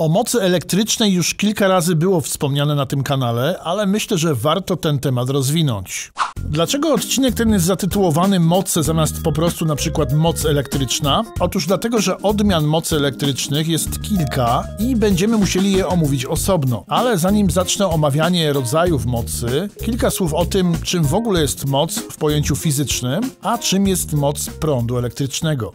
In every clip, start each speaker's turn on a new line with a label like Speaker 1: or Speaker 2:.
Speaker 1: O mocy elektrycznej już kilka razy było wspomniane na tym kanale, ale myślę, że warto ten temat rozwinąć. Dlaczego odcinek ten jest zatytułowany Moce zamiast po prostu na przykład moc elektryczna? Otóż dlatego, że odmian mocy elektrycznych jest kilka i będziemy musieli je omówić osobno. Ale zanim zacznę omawianie rodzajów mocy, kilka słów o tym, czym w ogóle jest moc w pojęciu fizycznym, a czym jest moc prądu elektrycznego.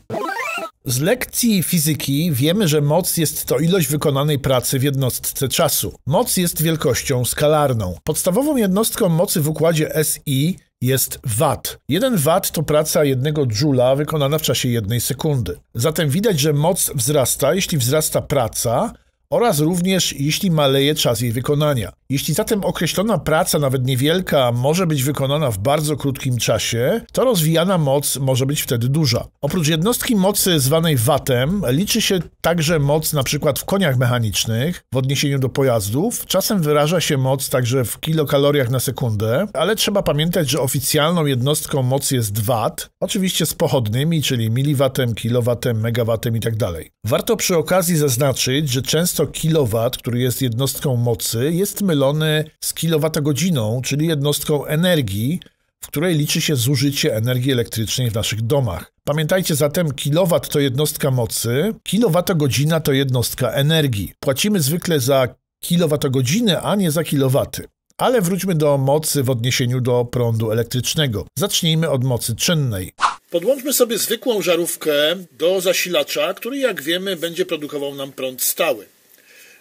Speaker 1: Z lekcji fizyki wiemy, że moc jest to ilość wykonanej pracy w jednostce czasu. Moc jest wielkością skalarną. Podstawową jednostką mocy w układzie SI jest wat. Jeden wat to praca jednego joula wykonana w czasie jednej sekundy. Zatem widać, że moc wzrasta, jeśli wzrasta praca oraz również jeśli maleje czas jej wykonania. Jeśli zatem określona praca, nawet niewielka, może być wykonana w bardzo krótkim czasie, to rozwijana moc może być wtedy duża. Oprócz jednostki mocy zwanej watem liczy się także moc np. w koniach mechanicznych w odniesieniu do pojazdów. Czasem wyraża się moc także w kilokaloriach na sekundę, ale trzeba pamiętać, że oficjalną jednostką mocy jest wat, oczywiście z pochodnymi, czyli miliwatem, kilowatem, megawatem itd. Tak Warto przy okazji zaznaczyć, że często kilowat, który jest jednostką mocy, jest mylony dzielony z kilowatogodziną, czyli jednostką energii, w której liczy się zużycie energii elektrycznej w naszych domach. Pamiętajcie zatem, kilowat to jednostka mocy, kilowatogodzina to jednostka energii. Płacimy zwykle za kilowatogodzinę, a nie za kilowaty. Ale wróćmy do mocy w odniesieniu do prądu elektrycznego. Zacznijmy od mocy czynnej. Podłączmy sobie zwykłą żarówkę do zasilacza, który jak wiemy będzie produkował nam prąd stały.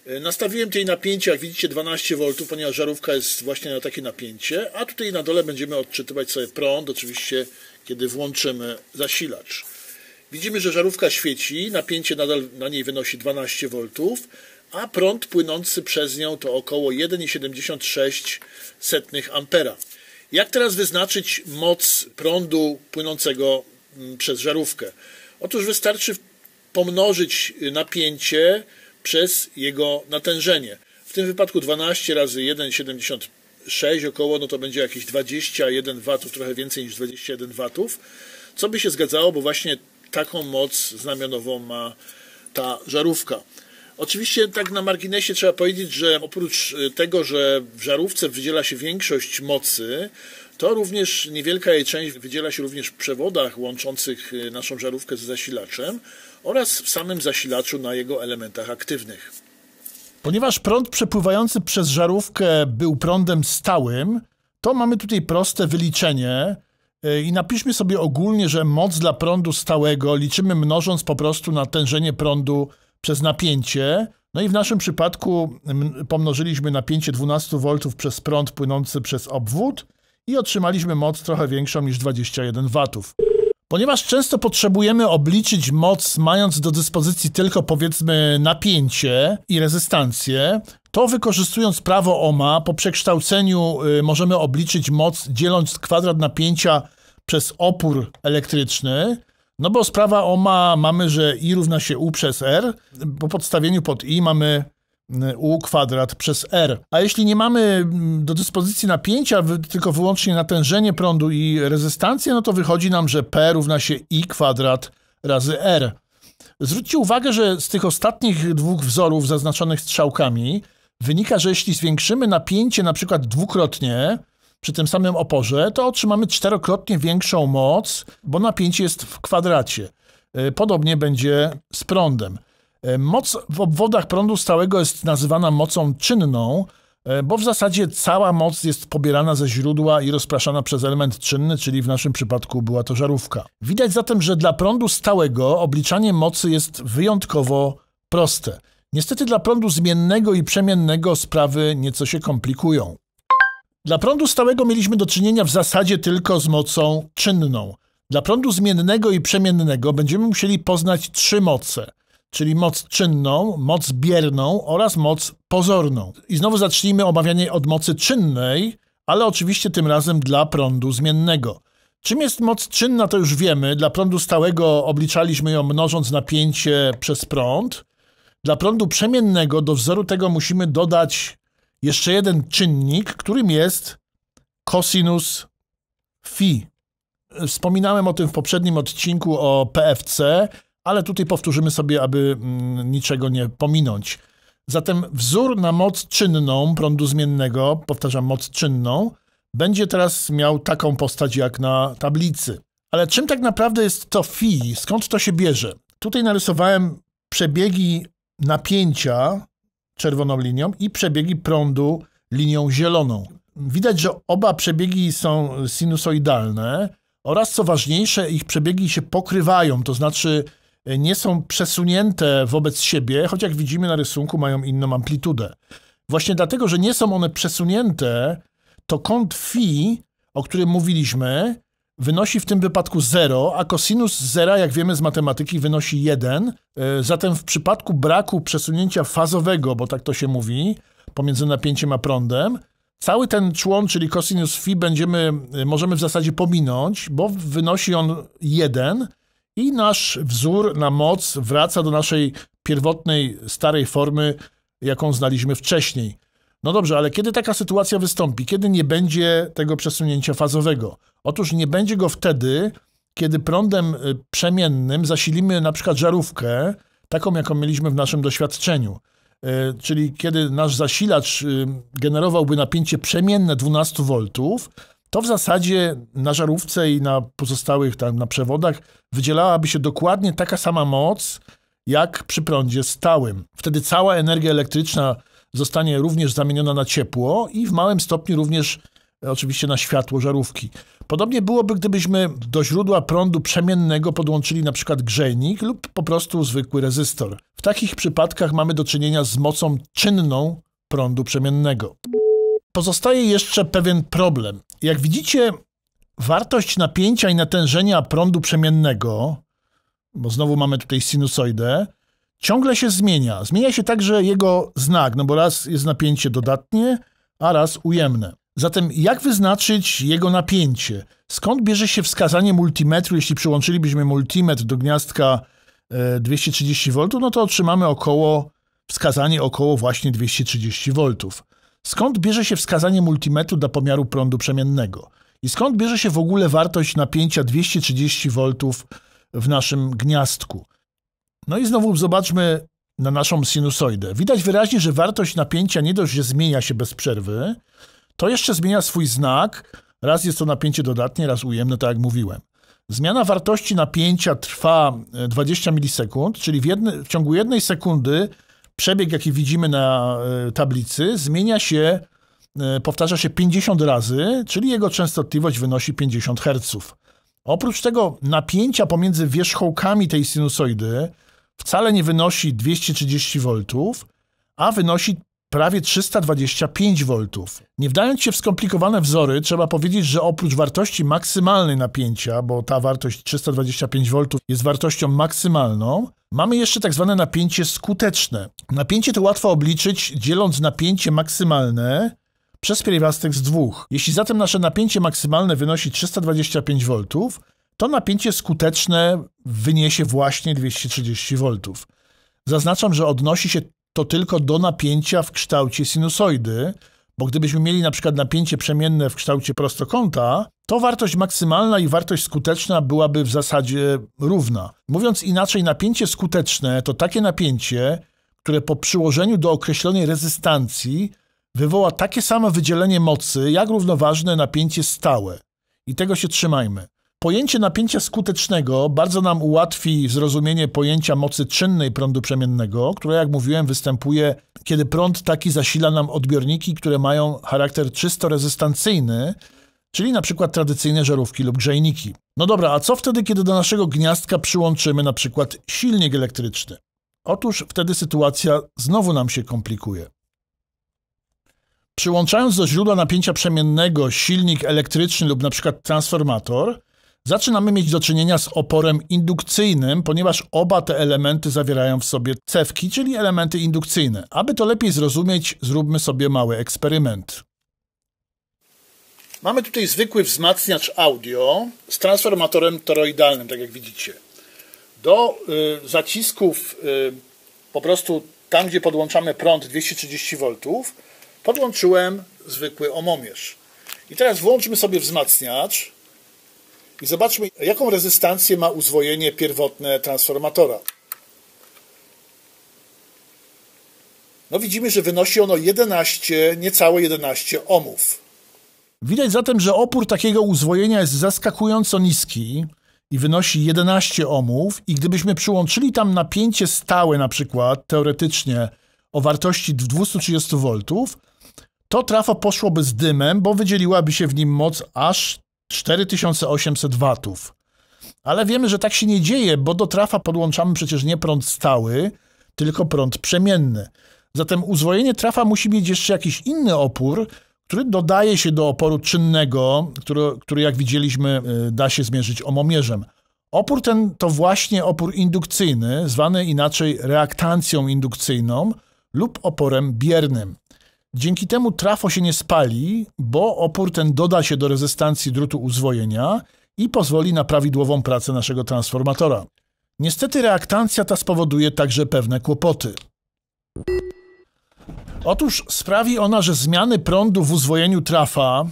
Speaker 1: E, nastawiłem tej napięcie, jak widzicie, 12 V, ponieważ żarówka jest właśnie na takie napięcie, a tutaj na dole będziemy odczytywać sobie prąd, oczywiście, kiedy włączymy zasilacz. Widzimy, że żarówka świeci, napięcie nadal na niej wynosi 12 V, a prąd płynący przez nią to około 1,76 ampera. Jak teraz wyznaczyć moc prądu płynącego mm, przez żarówkę? Otóż wystarczy pomnożyć y, napięcie przez jego natężenie. W tym wypadku 12 razy 1,76 około, no to będzie jakieś 21 W, trochę więcej niż 21 watów, co by się zgadzało, bo właśnie taką moc znamionową ma ta żarówka. Oczywiście tak na marginesie trzeba powiedzieć, że oprócz y, tego, że w żarówce wydziela się większość mocy, to również niewielka jej część wydziela się również w przewodach łączących y, naszą żarówkę z zasilaczem, oraz w samym zasilaczu na jego elementach aktywnych. Ponieważ prąd przepływający przez żarówkę był prądem stałym, to mamy tutaj proste wyliczenie y, i napiszmy sobie ogólnie, że moc dla prądu stałego liczymy mnożąc po prostu natężenie prądu przez napięcie. No i w naszym przypadku pomnożyliśmy napięcie 12 V przez prąd płynący przez obwód i otrzymaliśmy moc trochę większą niż 21 W. Ponieważ często potrzebujemy obliczyć moc, mając do dyspozycji tylko powiedzmy napięcie i rezystancję, to wykorzystując prawo OMA po przekształceniu y, możemy obliczyć moc dzieląc kwadrat napięcia przez opór elektryczny. No bo sprawa OMA mamy, że I równa się U przez R. Po podstawieniu pod I mamy u kwadrat przez r. A jeśli nie mamy mm, do dyspozycji napięcia, tylko wyłącznie natężenie prądu i rezystancję, no to wychodzi nam, że p równa się i kwadrat razy r. Zwróćcie uwagę, że z tych ostatnich dwóch wzorów zaznaczonych strzałkami wynika, że jeśli zwiększymy napięcie na przykład dwukrotnie przy tym samym oporze, to otrzymamy czterokrotnie większą moc, bo napięcie jest w kwadracie. Y, podobnie będzie z prądem. E, moc w obwodach prądu stałego jest nazywana mocą czynną, e, bo w zasadzie cała moc jest pobierana ze źródła i rozpraszana przez element czynny, czyli w naszym przypadku była to żarówka. Widać zatem, że dla prądu stałego obliczanie mocy jest wyjątkowo proste. Niestety dla prądu zmiennego i przemiennego sprawy nieco się komplikują. Dla prądu stałego mieliśmy do czynienia w zasadzie tylko z mocą czynną. Dla prądu zmiennego i przemiennego będziemy musieli poznać trzy moce – czyli moc czynną, moc bierną oraz moc pozorną. I znowu zacznijmy omawianie od mocy czynnej, ale oczywiście tym razem dla prądu zmiennego. Czym jest moc czynna, to już wiemy. Dla prądu stałego obliczaliśmy ją mnożąc napięcie przez prąd. Dla prądu przemiennego do wzoru tego musimy dodać jeszcze jeden czynnik, którym jest cosinus phi. Wspominałem o tym w poprzednim odcinku o PFC ale tutaj powtórzymy sobie, aby mm, niczego nie pominąć. Zatem wzór na moc czynną prądu zmiennego, powtarzam, moc czynną, będzie teraz miał taką postać jak na tablicy. Ale czym tak naprawdę jest to Fi? Skąd to się bierze? Tutaj narysowałem przebiegi napięcia czerwoną linią i przebiegi prądu linią zieloną. Widać, że oba przebiegi są sinusoidalne oraz co ważniejsze, ich przebiegi się pokrywają, to znaczy nie są przesunięte wobec siebie, choć jak widzimy na rysunku mają inną amplitudę. Właśnie dlatego, że nie są one przesunięte, to kąt phi, o którym mówiliśmy, wynosi w tym wypadku 0, a kosinus zera, jak wiemy z matematyki, wynosi 1. E, zatem w przypadku braku przesunięcia fazowego, bo tak to się mówi, pomiędzy napięciem a prądem, cały ten człon, czyli kosinus phi, będziemy, e, możemy w zasadzie pominąć, bo wynosi on 1, i nasz wzór na moc wraca do naszej pierwotnej, starej formy, jaką znaliśmy wcześniej. No dobrze, ale kiedy taka sytuacja wystąpi? Kiedy nie będzie tego przesunięcia fazowego? Otóż nie będzie go wtedy, kiedy prądem y, przemiennym zasilimy na przykład żarówkę, taką jaką mieliśmy w naszym doświadczeniu. E, czyli kiedy nasz zasilacz y, generowałby napięcie przemienne 12 V, to w zasadzie na żarówce i na pozostałych tam, na przewodach wydzielałaby się dokładnie taka sama moc, jak przy prądzie stałym. Wtedy cała energia elektryczna zostanie również zamieniona na ciepło i w małym stopniu również e, oczywiście na światło żarówki. Podobnie byłoby, gdybyśmy do źródła prądu przemiennego podłączyli na przykład grzejnik lub po prostu zwykły rezystor. W takich przypadkach mamy do czynienia z mocą czynną prądu przemiennego. Pozostaje jeszcze pewien problem. Jak widzicie, wartość napięcia i natężenia prądu przemiennego, bo znowu mamy tutaj sinusoidę, ciągle się zmienia. Zmienia się także jego znak, no bo raz jest napięcie dodatnie, a raz ujemne. Zatem jak wyznaczyć jego napięcie? Skąd bierze się wskazanie multimetru? Jeśli przyłączylibyśmy multimetr do gniazdka 230V, e, no to otrzymamy około wskazanie około właśnie 230V. Skąd bierze się wskazanie multimetru do pomiaru prądu przemiennego? I skąd bierze się w ogóle wartość napięcia 230 V w naszym gniazdku? No i znowu zobaczmy na naszą sinusoidę. Widać wyraźnie, że wartość napięcia nie dość, że zmienia się bez przerwy, to jeszcze zmienia swój znak. Raz jest to napięcie dodatnie, raz ujemne, tak jak mówiłem. Zmiana wartości napięcia trwa 20 e, milisekund, czyli w, jedne, w ciągu jednej sekundy przebieg, jaki widzimy na e, tablicy, zmienia się, e, powtarza się 50 razy, czyli jego częstotliwość wynosi 50 Hz. Oprócz tego napięcia pomiędzy wierzchołkami tej sinusoidy wcale nie wynosi 230 V, a wynosi prawie 325 V. Nie wdając się w skomplikowane wzory, trzeba powiedzieć, że oprócz wartości maksymalnej napięcia, bo ta wartość 325 V jest wartością maksymalną, Mamy jeszcze tak zwane napięcie skuteczne. Napięcie to łatwo obliczyć, dzieląc napięcie maksymalne przez pierwiastek z dwóch. Jeśli zatem nasze napięcie maksymalne wynosi 325 V, to napięcie skuteczne wyniesie właśnie 230 V. Zaznaczam, że odnosi się to tylko do napięcia w kształcie sinusoidy, bo gdybyśmy mieli na przykład napięcie przemienne w kształcie prostokąta, to wartość maksymalna i wartość skuteczna byłaby w zasadzie równa. Mówiąc inaczej, napięcie skuteczne to takie napięcie, które po przyłożeniu do określonej rezystancji wywoła takie samo wydzielenie mocy, jak równoważne napięcie stałe. I tego się trzymajmy. Pojęcie napięcia skutecznego bardzo nam ułatwi zrozumienie pojęcia mocy czynnej prądu przemiennego, które, jak mówiłem, występuje, kiedy prąd taki zasila nam odbiorniki, które mają charakter czysto rezystancyjny, czyli na przykład tradycyjne żarówki lub grzejniki. No dobra, a co wtedy, kiedy do naszego gniazdka przyłączymy na przykład silnik elektryczny? Otóż wtedy sytuacja znowu nam się komplikuje. Przyłączając do źródła napięcia przemiennego silnik elektryczny lub na przykład transformator, zaczynamy mieć do czynienia z oporem indukcyjnym, ponieważ oba te elementy zawierają w sobie cewki, czyli elementy indukcyjne. Aby to lepiej zrozumieć, zróbmy sobie mały eksperyment. Mamy tutaj zwykły wzmacniacz audio z transformatorem toroidalnym, tak jak widzicie. Do y, zacisków y, po prostu tam, gdzie podłączamy prąd 230 V, podłączyłem zwykły omomierz. I teraz włączmy sobie wzmacniacz i zobaczmy, jaką rezystancję ma uzwojenie pierwotne transformatora. No widzimy, że wynosi ono 11, niecałe 11 ohmów. Widać zatem, że opór takiego uzwojenia jest zaskakująco niski i wynosi 11 ohmów i gdybyśmy przyłączyli tam napięcie stałe na przykład, teoretycznie o wartości 230 V, to trafo poszłoby z dymem, bo wydzieliłaby się w nim moc aż 4800 watów. Ale wiemy, że tak się nie dzieje, bo do trafa podłączamy przecież nie prąd stały, tylko prąd przemienny. Zatem uzwojenie trafa musi mieć jeszcze jakiś inny opór, który dodaje się do oporu czynnego, który, który jak widzieliśmy y, da się zmierzyć omomierzem. Opór ten to właśnie opór indukcyjny, zwany inaczej reaktancją indukcyjną lub oporem biernym. Dzięki temu trafo się nie spali, bo opór ten doda się do rezystancji drutu uzwojenia i pozwoli na prawidłową pracę naszego transformatora. Niestety reaktancja ta spowoduje także pewne kłopoty. Otóż sprawi ona, że zmiany prądu w uzwojeniu trafa,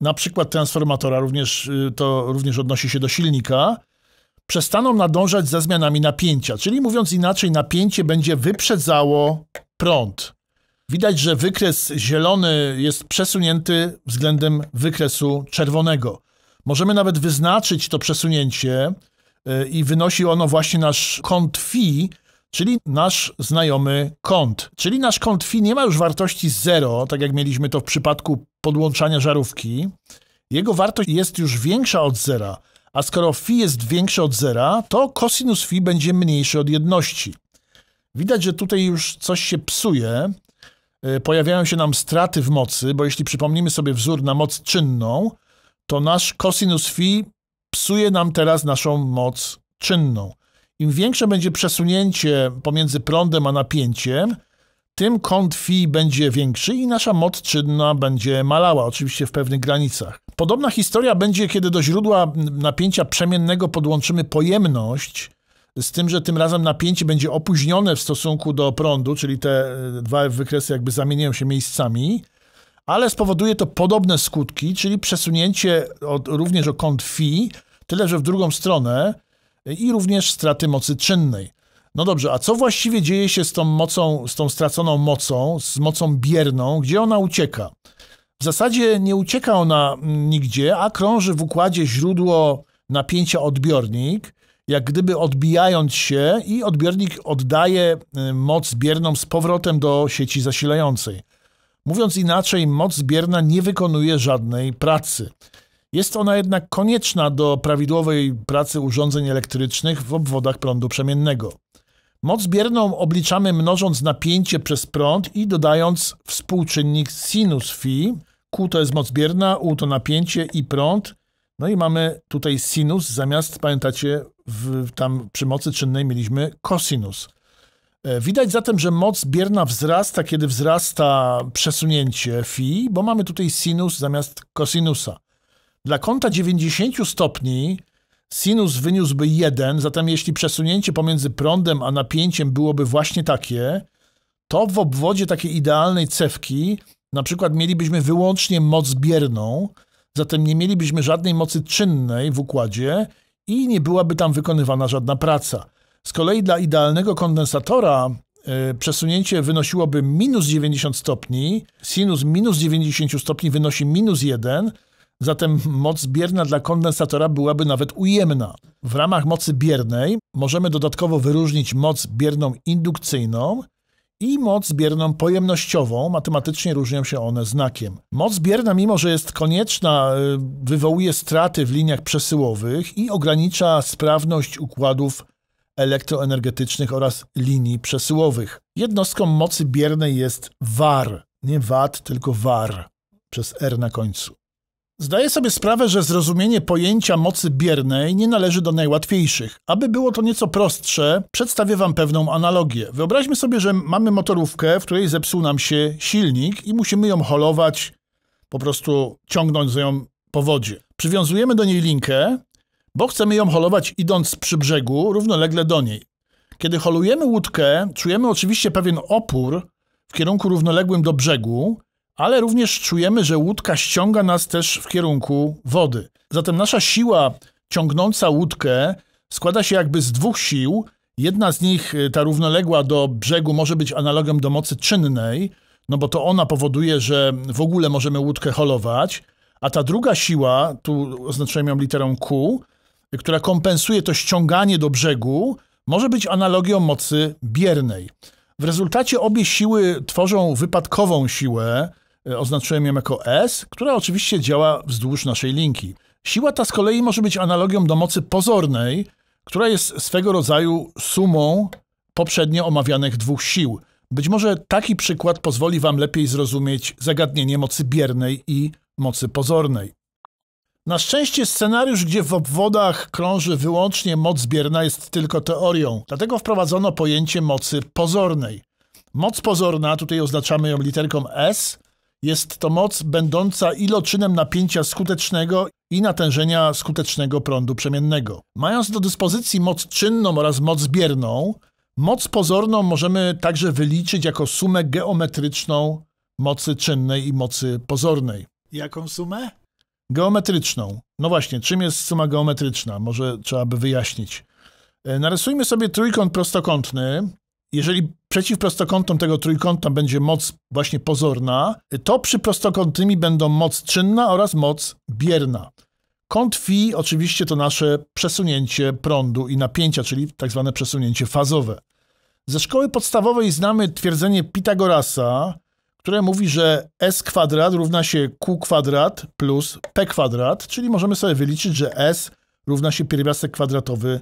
Speaker 1: na przykład transformatora, również, y, to również odnosi się do silnika, przestaną nadążać za zmianami napięcia. Czyli mówiąc inaczej, napięcie będzie wyprzedzało prąd. Widać, że wykres zielony jest przesunięty względem wykresu czerwonego. Możemy nawet wyznaczyć to przesunięcie y, i wynosi ono właśnie nasz kąt φ, czyli nasz znajomy kąt. Czyli nasz kąt φ nie ma już wartości 0, tak jak mieliśmy to w przypadku podłączania żarówki. Jego wartość jest już większa od zera, a skoro φ jest większe od zera, to cosinus φ będzie mniejszy od jedności. Widać, że tutaj już coś się psuje, E, pojawiają się nam straty w mocy, bo jeśli przypomnimy sobie wzór na moc czynną, to nasz cosinus phi psuje nam teraz naszą moc czynną. Im większe będzie przesunięcie pomiędzy prądem a napięciem, tym kąt phi będzie większy i nasza moc czynna będzie malała, oczywiście w pewnych granicach. Podobna historia będzie, kiedy do źródła napięcia przemiennego podłączymy pojemność, z tym, że tym razem napięcie będzie opóźnione w stosunku do prądu, czyli te e, dwa wykresy jakby zamieniają się miejscami, ale spowoduje to podobne skutki, czyli przesunięcie od, również o kąt φ, tyle że w drugą stronę e, i również straty mocy czynnej. No dobrze, a co właściwie dzieje się z tą mocą, z tą straconą mocą, z mocą bierną, gdzie ona ucieka? W zasadzie nie ucieka ona mm, nigdzie, a krąży w układzie źródło napięcia odbiornik, jak gdyby odbijając się i odbiornik oddaje y, moc zbierną z powrotem do sieci zasilającej. Mówiąc inaczej, moc zbierna nie wykonuje żadnej pracy. Jest ona jednak konieczna do prawidłowej pracy urządzeń elektrycznych w obwodach prądu przemiennego. Moc zbierną obliczamy mnożąc napięcie przez prąd i dodając współczynnik sinus φ. Q to jest moc bierna, U to napięcie i prąd no i mamy tutaj sinus, zamiast, pamiętacie, w, tam przy mocy czynnej mieliśmy cosinus. E, widać zatem, że moc bierna wzrasta, kiedy wzrasta przesunięcie φ, bo mamy tutaj sinus zamiast kosinusa. Dla kąta 90 stopni sinus wyniósłby 1, zatem jeśli przesunięcie pomiędzy prądem a napięciem byłoby właśnie takie, to w obwodzie takiej idealnej cewki na przykład mielibyśmy wyłącznie moc bierną, Zatem nie mielibyśmy żadnej mocy czynnej w układzie i nie byłaby tam wykonywana żadna praca. Z kolei dla idealnego kondensatora yy, przesunięcie wynosiłoby minus 90 stopni, sinus minus 90 stopni wynosi minus 1, Zatem moc bierna dla kondensatora byłaby nawet ujemna. W ramach mocy biernej możemy dodatkowo wyróżnić moc bierną indukcyjną, i moc bierną pojemnościową. Matematycznie różnią się one znakiem. Moc bierna, mimo że jest konieczna, y, wywołuje straty w liniach przesyłowych i ogranicza sprawność układów elektroenergetycznych oraz linii przesyłowych. Jednostką mocy biernej jest VAR, nie WAT, tylko VAR przez R na końcu. Zdaję sobie sprawę, że zrozumienie pojęcia mocy biernej nie należy do najłatwiejszych. Aby było to nieco prostsze, przedstawię Wam pewną analogię. Wyobraźmy sobie, że mamy motorówkę, w której zepsuł nam się silnik i musimy ją holować, po prostu ciągnąć za ją po wodzie. Przywiązujemy do niej linkę, bo chcemy ją holować idąc przy brzegu równolegle do niej. Kiedy holujemy łódkę, czujemy oczywiście pewien opór w kierunku równoległym do brzegu, ale również czujemy, że łódka ściąga nas też w kierunku wody. Zatem nasza siła ciągnąca łódkę składa się jakby z dwóch sił. Jedna z nich, y, ta równoległa do brzegu, może być analogiem do mocy czynnej, no bo to ona powoduje, że w ogóle możemy łódkę holować, a ta druga siła, tu oznaczyłem ją literą Q, y, która kompensuje to ściąganie do brzegu, może być analogią mocy biernej. W rezultacie obie siły tworzą wypadkową siłę, E, oznaczyłem ją jako S, która oczywiście działa wzdłuż naszej linki. Siła ta z kolei może być analogią do mocy pozornej, która jest swego rodzaju sumą poprzednio omawianych dwóch sił. Być może taki przykład pozwoli Wam lepiej zrozumieć zagadnienie mocy biernej i mocy pozornej. Na szczęście scenariusz, gdzie w obwodach krąży wyłącznie moc bierna, jest tylko teorią, dlatego wprowadzono pojęcie mocy pozornej. Moc pozorna, tutaj oznaczamy ją literką S, jest to moc będąca iloczynem napięcia skutecznego i natężenia skutecznego prądu przemiennego. Mając do dyspozycji moc czynną oraz moc bierną, moc pozorną możemy także wyliczyć jako sumę geometryczną mocy czynnej i mocy pozornej. Jaką sumę? Geometryczną. No właśnie, czym jest suma geometryczna? Może trzeba by wyjaśnić. E, narysujmy sobie trójkąt prostokątny, jeżeli przeciw prostokątom tego trójkąta będzie moc właśnie pozorna, to przy prostokątymi będą moc czynna oraz moc bierna. Kąt φ oczywiście to nasze przesunięcie prądu i napięcia, czyli tak zwane przesunięcie fazowe. Ze szkoły podstawowej znamy twierdzenie Pitagorasa, które mówi, że s kwadrat równa się q kwadrat plus p kwadrat, czyli możemy sobie wyliczyć, że s równa się pierwiastek kwadratowy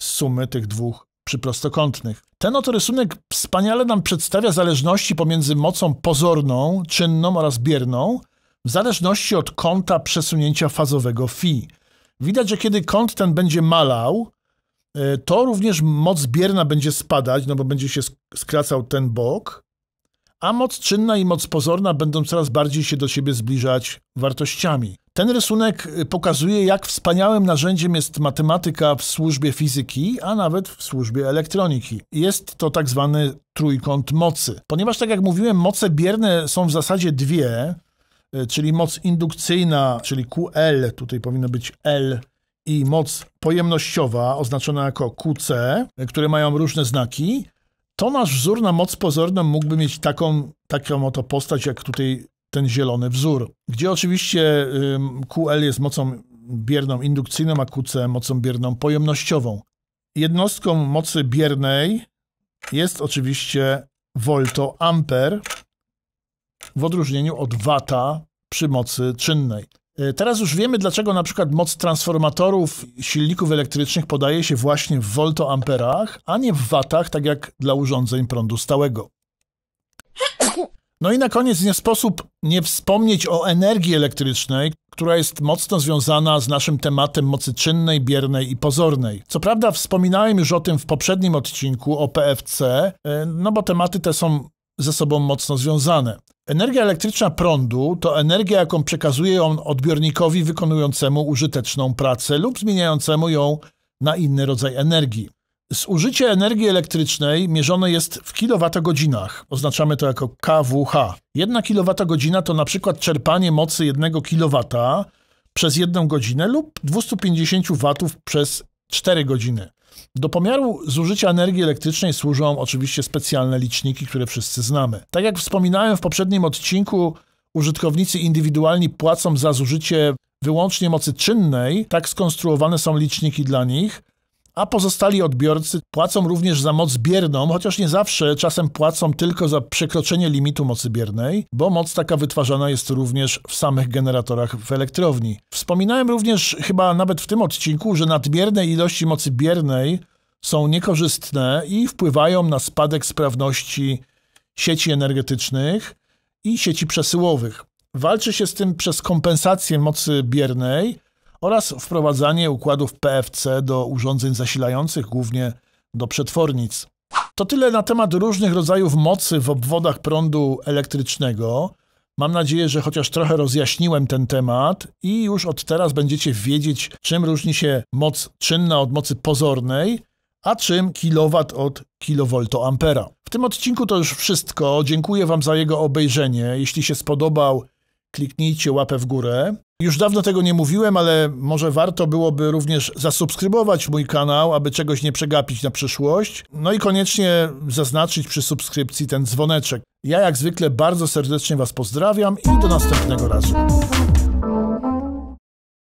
Speaker 1: z sumy tych dwóch przy prostokątnych. Ten oto rysunek wspaniale nam przedstawia zależności pomiędzy mocą pozorną, czynną oraz bierną, w zależności od kąta przesunięcia fazowego φ. Widać, że kiedy kąt ten będzie malał, e, to również moc bierna będzie spadać, no bo będzie się skracał ten bok, a moc czynna i moc pozorna będą coraz bardziej się do siebie zbliżać wartościami. Ten rysunek y, pokazuje, jak wspaniałym narzędziem jest matematyka w służbie fizyki, a nawet w służbie elektroniki. Jest to tak zwany trójkąt mocy. Ponieważ, tak jak mówiłem, moce bierne są w zasadzie dwie, y, czyli moc indukcyjna, czyli QL, tutaj powinno być L, i moc pojemnościowa, oznaczona jako QC, y, które mają różne znaki, to nasz wzór na moc pozorną mógłby mieć taką, taką oto postać, jak tutaj ten zielony wzór, gdzie oczywiście QL jest mocą bierną indukcyjną, a QC mocą bierną pojemnościową. Jednostką mocy biernej jest oczywiście voltoamper w odróżnieniu od wata przy mocy czynnej. Y, teraz już wiemy, dlaczego na przykład moc transformatorów silników elektrycznych podaje się właśnie w voltoamperach, a nie w watach, tak jak dla urządzeń prądu stałego. No i na koniec nie sposób nie wspomnieć o energii elektrycznej, która jest mocno związana z naszym tematem mocy czynnej, biernej i pozornej. Co prawda wspominałem już o tym w poprzednim odcinku o PFC, e, no bo tematy te są ze sobą mocno związane. Energia elektryczna prądu to energia, jaką przekazuje on odbiornikowi wykonującemu użyteczną pracę lub zmieniającemu ją na inny rodzaj energii. Zużycie energii elektrycznej mierzone jest w kilowatogodzinach. Oznaczamy to jako KWH. Jedna kilowatogodzina to na przykład czerpanie mocy 1 kW przez 1 godzinę lub 250 W przez 4 godziny. Do pomiaru zużycia energii elektrycznej służą oczywiście specjalne liczniki, które wszyscy znamy. Tak jak wspominałem w poprzednim odcinku, użytkownicy indywidualni płacą za zużycie wyłącznie mocy czynnej, tak skonstruowane są liczniki dla nich a pozostali odbiorcy płacą również za moc bierną, chociaż nie zawsze, czasem płacą tylko za przekroczenie limitu mocy biernej, bo moc taka wytwarzana jest również w samych generatorach w elektrowni. Wspominałem również chyba nawet w tym odcinku, że nadmierne ilości mocy biernej są niekorzystne i wpływają na spadek sprawności sieci energetycznych i sieci przesyłowych. Walczy się z tym przez kompensację mocy biernej, oraz wprowadzanie układów PFC do urządzeń zasilających, głównie do przetwornic. To tyle na temat różnych rodzajów mocy w obwodach prądu elektrycznego. Mam nadzieję, że chociaż trochę rozjaśniłem ten temat i już od teraz będziecie wiedzieć, czym różni się moc czynna od mocy pozornej, a czym kilowat od kilowoltoampera. W tym odcinku to już wszystko. Dziękuję Wam za jego obejrzenie. Jeśli się spodobał, kliknijcie łapę w górę. Już dawno tego nie mówiłem, ale może warto byłoby również zasubskrybować mój kanał, aby czegoś nie przegapić na przyszłość. No i koniecznie zaznaczyć przy subskrypcji ten dzwoneczek. Ja jak zwykle bardzo serdecznie Was pozdrawiam i do następnego razu.